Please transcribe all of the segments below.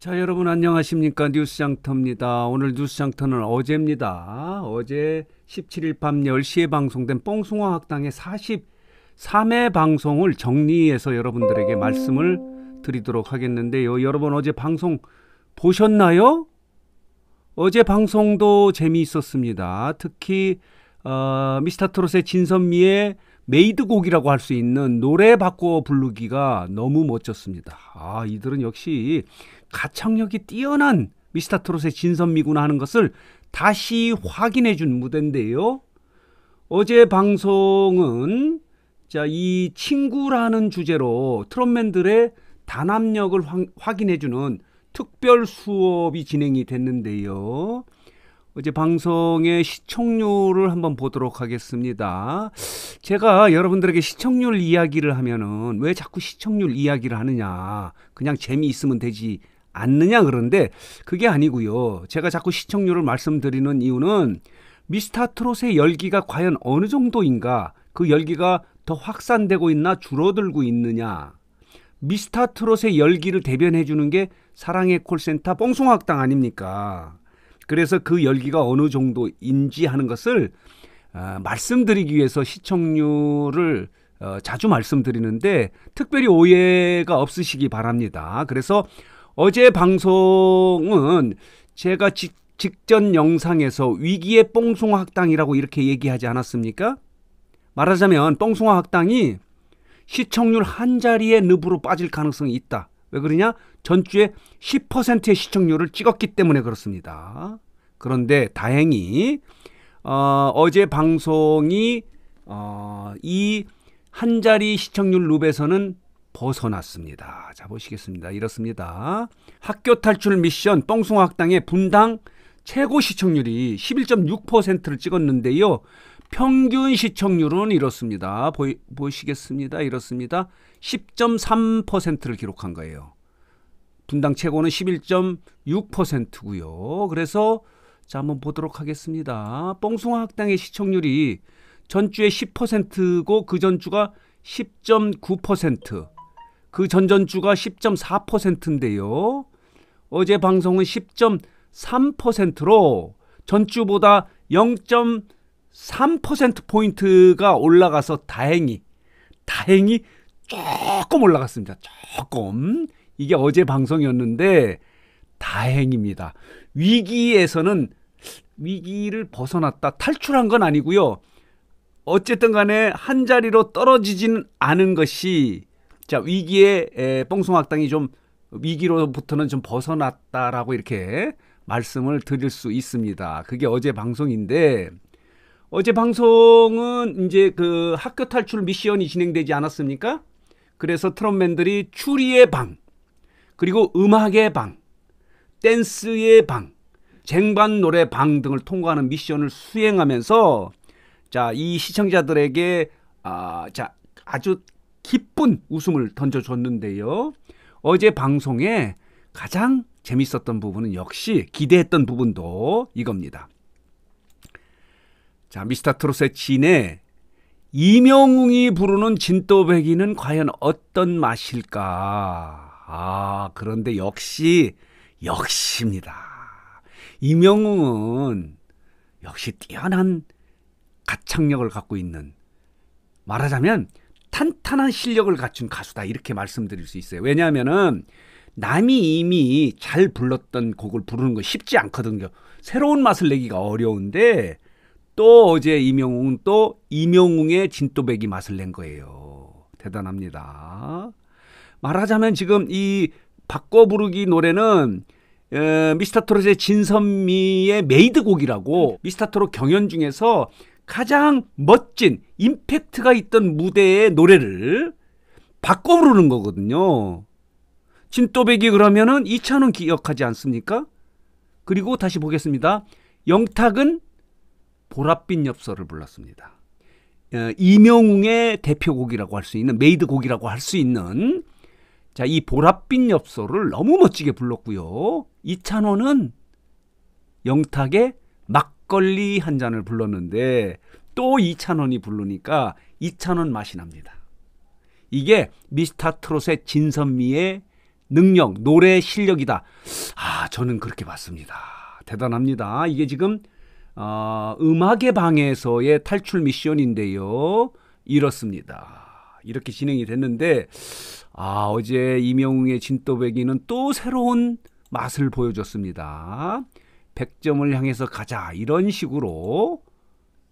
자, 여러분 안녕하십니까? 뉴스장터입니다. 오늘 뉴스장터는 어제입니다. 어제 17일 밤 10시에 방송된 뽕숭아 학당의 43회 방송을 정리해서 여러분들에게 말씀을 드리도록 하겠는데요. 여러분 어제 방송 보셨나요? 어제 방송도 재미있었습니다. 특히 어, 미스터트롯의 진선미의 메이드곡이라고 할 수 있는 노래 바꿔 부르기가 너무 멋졌습니다. 아, 이들은 역시 가창력이 뛰어난 미스터 트롯의 진선미구나 하는 것을 다시 확인해 준 무대인데요. 어제 방송은 자, 이 친구라는 주제로 트롯맨들의 단합력을 확인해 주는 특별 수업이 진행이 됐는데요. 어제 방송의 시청률을 한번 보도록 하겠습니다. 제가 여러분들에게 시청률 이야기를 하면은 왜 자꾸 시청률 이야기를 하느냐. 그냥 재미있으면 되지 않느냐 그런데 그게 아니고요. 제가 자꾸 시청률을 말씀드리는 이유는 미스터 트롯의 열기가 과연 어느 정도인가 그 열기가 더 확산되고 있나 줄어들고 있느냐 미스터 트롯의 열기를 대변해 주는 게 사랑의 콜센터 뽕송학당 아닙니까? 그래서 그 열기가 어느 정도인지 하는 것을 어, 말씀드리기 위해서 시청률을 어, 자주 말씀드리는데 특별히 오해가 없으시기 바랍니다. 그래서 어제 방송은 제가 직, 전 영상에서 위기의 뽕숭아 학당이라고 이렇게 얘기하지 않았습니까? 말하자면 뽕숭아 학당이 시청률 한 자리의 늪으로 빠질 가능성이 있다. 왜 그러냐? 전주에 10%의 시청률을 찍었기 때문에 그렇습니다. 그런데 다행히 어, 어제 방송이 어, 이 한 자리 시청률 룹에서는 벗어났습니다. 자, 보시겠습니다. 이렇습니다. 학교 탈출 미션 뽕숭아 학당의 분당 최고 시청률이 11.6%를 찍었는데요. 평균 시청률은 이렇습니다. 보이, 보시겠습니다. 이렇습니다. 10.3%를 기록한 거예요. 분당 최고는 11.6%고요. 그래서 자 한번 보도록 하겠습니다. 뽕숭아 학당의 시청률이 전주에 10%고 그 전주가 10.9%. 그 전전주가 10.4%인데요. 어제 방송은 10.3%로 전주보다 0.3%포인트가 올라가서 다행히, 다행히 조금 올라갔습니다. 조금. 이게 어제 방송이었는데 다행입니다. 위기에서는 위기를 벗어났다. 탈출한 건 아니고요. 어쨌든 간에 한 자리로 떨어지진 않은 것이 자 위기에 에, 뽕송학당이 좀 위기로부터는 좀 벗어났다라고 이렇게 말씀을 드릴 수 있습니다. 그게 어제 방송인데 어제 방송은 이제 그 학교 탈출 미션이 진행되지 않았습니까? 그래서 트럼맨들이 추리의 방, 그리고 음악의 방, 댄스의 방, 쟁반 노래 방 등을 통과하는 미션을 수행하면서 자, 이 시청자들에게 아, 자, 아주 기쁜 웃음을 던져줬는데요. 어제 방송에 가장 재밌었던 부분은 역시 기대했던 부분도 이겁니다. 자, 미스터 트롯의 진의 이명웅이 부르는 진또배기는 과연 어떤 맛일까? 아, 그런데 역시, 역시입니다. 이명웅은 역시 뛰어난 가창력을 갖고 있는, 말하자면 탄탄한 실력을 갖춘 가수다 이렇게 말씀드릴 수 있어요. 왜냐하면은 남이 이미 잘 불렀던 곡을 부르는 거 쉽지 않거든요. 새로운 맛을 내기가 어려운데 또 어제 이명웅 은또 이명웅의 진또배기 맛을 낸 거예요. 대단합니다. 말하자면 지금 이 바꿔 부르기 노래는 에, 미스터 트롯의 진선미의 메이드 곡이라고 미스터 트롯 경연 중에서 가장 멋진 임팩트가 있던 무대의 노래를 바꿔 부르는 거거든요. 진또배기 그러면은 이찬원 기억하지 않습니까? 그리고 다시 보겠습니다. 영탁은 보랏빛 엽서를 불렀습니다. 어, 이명웅의 대표곡이라고 할 수 있는 메이드곡이라고 할 수 있는 자, 이 보랏빛 엽서를 너무 멋지게 불렀고요. 이찬원은 영탁의 막 막걸리 한 잔을 불렀는데 또 이찬원이 부르니까 이찬원 맛이 납니다. 이게 미스터 트롯의 진선미의 능력, 노래 실력이다. 아, 저는 그렇게 봤습니다. 대단합니다. 이게 지금 어, 음악의 방에서의 탈출 미션인데요. 이렇습니다. 이렇게 진행이 됐는데 아, 어제 이명웅의 진또배기는 또 새로운 맛을 보여줬습니다. 100점을 향해서 가자 이런 식으로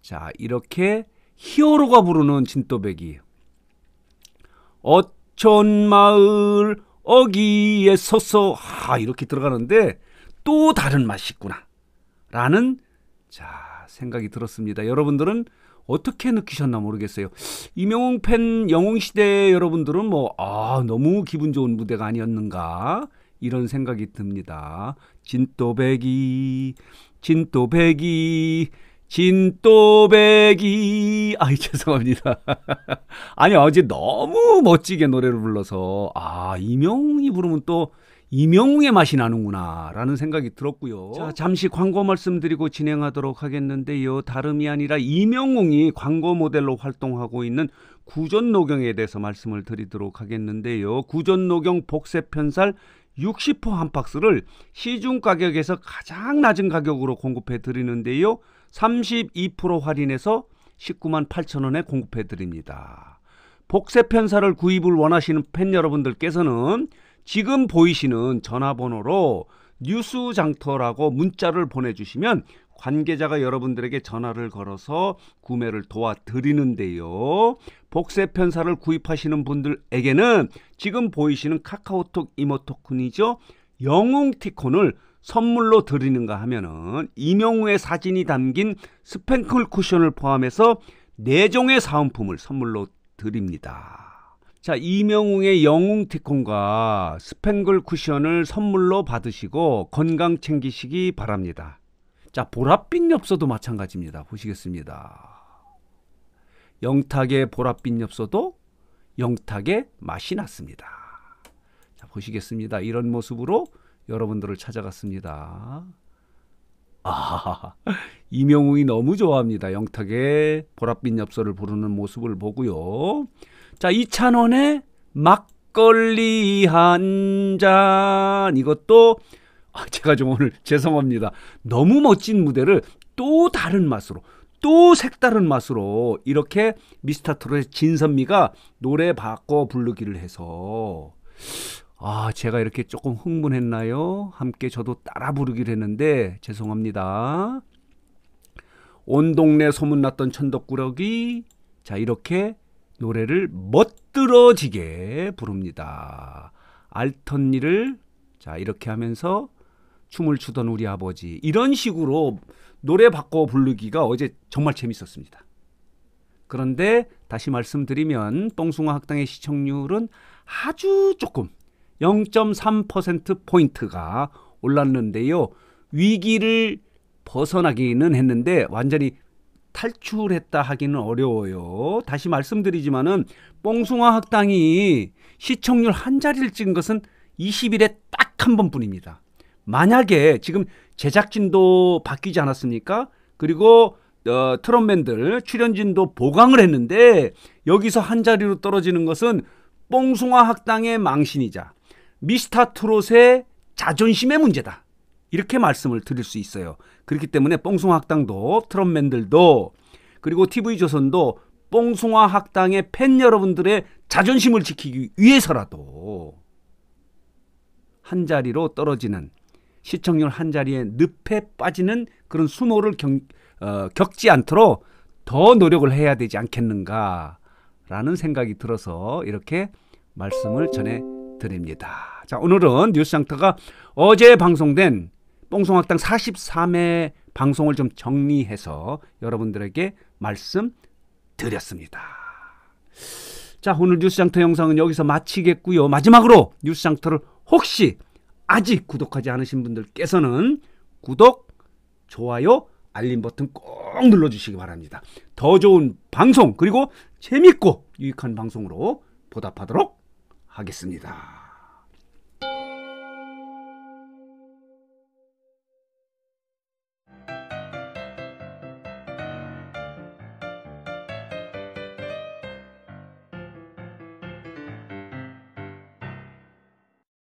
자 이렇게 히어로가 부르는 진또배기 어촌마을 어기에 서서 하 이렇게 들어가는데 또 다른 맛이 있구나 라는 자 생각이 들었습니다. 여러분들은 어떻게 느끼셨나 모르겠어요. 이명웅 팬 영웅시대 여러분들은 뭐, 아, 너무 기분 좋은 무대가 아니었는가, 이런 생각이 듭니다. 진또배기 진또배기 진또배기 아이 죄송합니다. 아니 어제 너무 멋지게 노래를 불러서 아 이명웅이 부르면 또 이명웅의 맛이 나는구나라는 생각이 들었고요. 자, 잠시 광고 말씀드리고 진행하도록 하겠는데요. 다름이 아니라 이명웅이 광고 모델로 활동하고 있는 구전노경에 대해서 말씀을 드리도록 하겠는데요. 구전노경 복세편살 60호 한 박스를 시중 가격에서 가장 낮은 가격으로 공급해 드리는데요. 32% 할인해서 19만 8천 원에 공급해 드립니다. 복세 편사를 구입을 원하시는 팬 여러분들께서는 지금 보이시는 전화번호로 뉴스 장터라고 문자를 보내주시면 관계자가 여러분들에게 전화를 걸어서 구매를 도와드리는데요. 복세 편사를 구입하시는 분들에게는 지금 보이시는 카카오톡 이모토큰이죠. 영웅티콘을 선물로 드리는가 하면은 이명우의 사진이 담긴 스팽클 쿠션을 포함해서 4종의 사은품을 선물로 드립니다. 자, 이명웅의 영웅 티콘과 스팽글 쿠션을 선물로 받으시고 건강 챙기시기 바랍니다. 자, 보랏빛 엽서도 마찬가지입니다. 보시겠습니다. 영탁의 보랏빛 엽서도 영탁의 맛이 났습니다. 자, 보시겠습니다. 이런 모습으로 여러분들을 찾아갔습니다. 아, 이명웅이 너무 좋아합니다. 영탁의 보랏빛 엽서를 부르는 모습을 보고요. 자, 이찬원의 막걸리 한 잔. 이것도 아, 제가 좀 오늘 죄송합니다. 너무 멋진 무대를 또 다른 맛으로 또 색다른 맛으로 이렇게 미스터트롯의 진선미가 노래 바꿔 부르기를 해서 아 제가 이렇게 조금 흥분했나요? 함께 저도 따라 부르기로 했는데 죄송합니다. 온 동네 소문났던 천덕꾸러기 자 이렇게 노래를 멋들어지게 부릅니다. 알턴니를 자 이렇게 하면서 춤을 추던 우리 아버지 이런 식으로 노래 바꿔 부르기가 어제 정말 재밌었습니다. 그런데 다시 말씀드리면 뻥숭아 학당의 시청률은 아주 조금 0.3% 포인트가 올랐는데요. 위기를 벗어나기는 했는데 완전히 탈출했다 하기는 어려워요. 다시 말씀드리지만은 뽕숭아 학당이 시청률 한 자리를 찍은 것은 20일에 딱 한 번뿐입니다. 만약에 지금 제작진도 바뀌지 않았습니까? 그리고 어, 트롯맨들 출연진도 보강을 했는데 여기서 한 자리로 떨어지는 것은 뽕숭아 학당의 망신이자 미스터 트롯의 자존심의 문제다. 이렇게 말씀을 드릴 수 있어요. 그렇기 때문에 뽕숭아학당도 트럼맨들도 그리고 TV조선도 뽕숭아학당의 팬 여러분들의 자존심을 지키기 위해서라도 한 자리로 떨어지는 시청률 한 자리에 늪에 빠지는 그런 수모를 경, 어, 겪지 않도록 더 노력을 해야 되지 않겠는가라는 생각이 들어서 이렇게 말씀을 전해 드립니다. 자, 오늘은 뉴스 장터가 어제 방송된 뽕송학당 43회 방송을 좀 정리해서 여러분들에게 말씀드렸습니다. 자, 오늘 뉴스장터 영상은 여기서 마치겠고요. 마지막으로 뉴스장터를 혹시 아직 구독하지 않으신 분들께서는 구독, 좋아요, 알림 버튼 꼭 눌러주시기 바랍니다. 더 좋은 방송 그리고 재밌고 유익한 방송으로 보답하도록 하겠습니다.